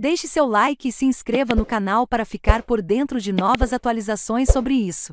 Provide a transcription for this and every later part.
Deixe seu like e se inscreva no canal para ficar por dentro de novas atualizações sobre isso.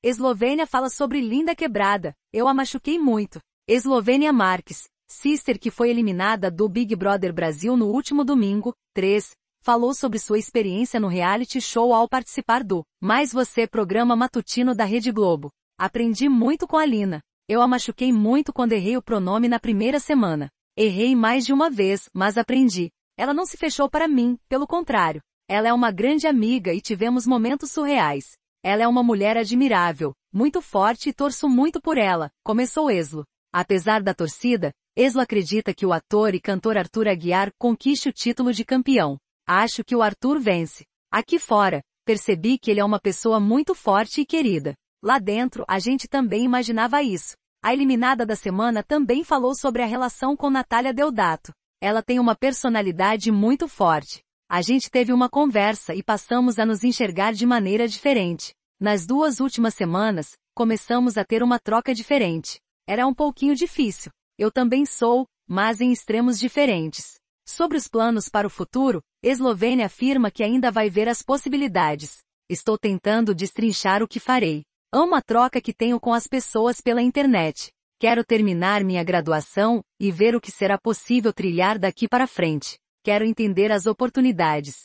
Eslovênia fala sobre linda quebrada. Eu a machuquei muito. Eslovênia Marques, sister que foi eliminada do Big Brother Brasil no último domingo, 3, falou sobre sua experiência no reality show ao participar do Mais Você programa matutino da Rede Globo. Aprendi muito com a Lina. Eu a machuquei muito quando errei o pronome na primeira semana. Errei mais de uma vez, mas aprendi. Ela não se fechou para mim, pelo contrário. Ela é uma grande amiga e tivemos momentos surreais. Ela é uma mulher admirável, muito forte e torço muito por ela, começou Eslo. Apesar da torcida, Eslo acredita que o ator e cantor Arthur Aguiar conquiste o título de campeão. Acho que o Arthur vence. Aqui fora, percebi que ele é uma pessoa muito forte e querida. Lá dentro, a gente também imaginava isso. A eliminada da semana também falou sobre a relação com Natália Deodato. Ela tem uma personalidade muito forte. A gente teve uma conversa e passamos a nos enxergar de maneira diferente. Nas duas últimas semanas, começamos a ter uma troca diferente. Era um pouquinho difícil. Eu também sou, mas em extremos diferentes. Sobre os planos para o futuro, Eslovênia afirma que ainda vai ver as possibilidades. Estou tentando destrinchar o que farei. Amo a troca que tenho com as pessoas pela internet. Quero terminar minha graduação e ver o que será possível trilhar daqui para frente. Quero entender as oportunidades,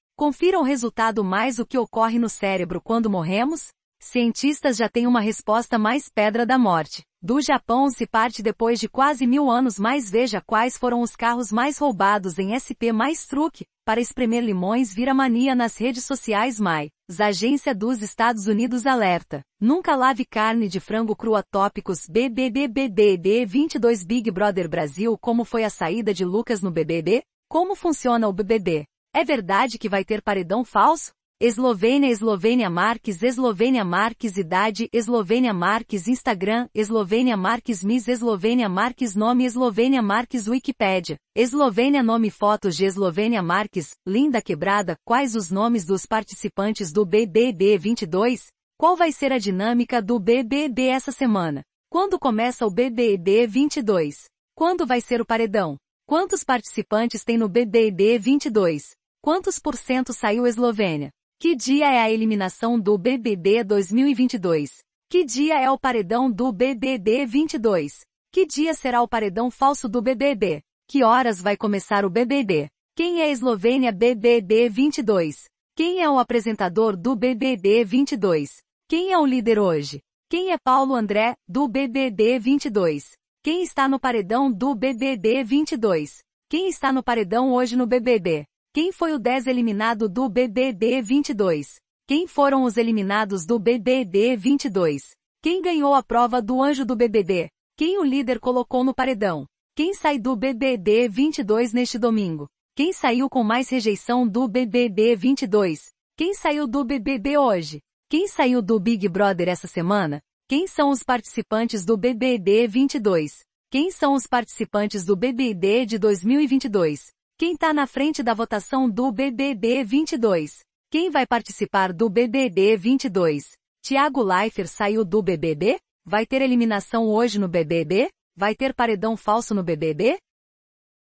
Confira o resultado mais o que ocorre no cérebro quando morremos? Cientistas já têm uma resposta mais pedra da morte. Do Japão se parte depois de quase mil anos mais veja quais foram os carros mais roubados em SP mais truque, para espremer limões vira mania nas redes sociais mai. Agência dos Estados Unidos alerta. Nunca lave carne de frango crua tópicos BBBBBB 22 Big Brother Brasil Como foi a saída de Lucas no BBB? Como funciona o BBB? É verdade que vai ter paredão falso? Eslovênia, Eslovênia Marques, Eslovênia Marques, idade, Eslovênia Marques, Instagram, Eslovênia Marques, Miss, Eslovênia Marques, nome, Eslovênia Marques, Wikipedia, Eslovênia, nome, fotos de Eslovênia Marques, linda quebrada, quais os nomes dos participantes do BBB 22? Qual vai ser a dinâmica do BBB essa semana? Quando começa o BBB 22? Quando vai ser o paredão? Quantos participantes tem no BBB 22? Quantos por cento saiu Eslovênia? Que dia é a eliminação do BBB 2022? Que dia é o paredão do BBB 22? Que dia será o paredão falso do BBB? Que horas vai começar o BBB? Quem é Eslovênia BBB 22? Quem é o apresentador do BBB 22? Quem é o líder hoje? Quem é Paulo André, do BBB 22? Quem está no paredão do BBB 22? Quem está no paredão hoje no BBB? Quem foi o 10 eliminado do BBB 22? Quem foram os eliminados do BBB 22? Quem ganhou a prova do anjo do BBB? Quem o líder colocou no paredão? Quem sai do BBB 22 neste domingo? Quem saiu com mais rejeição do BBB 22? Quem saiu do BBB hoje? Quem saiu do Big Brother essa semana? Quem são os participantes do BBB 22? Quem são os participantes do BBB de 2022? Quem tá na frente da votação do BBB 22? Quem vai participar do BBB 22? Tiago Leifert saiu do BBB? Vai ter eliminação hoje no BBB? Vai ter paredão falso no BBB?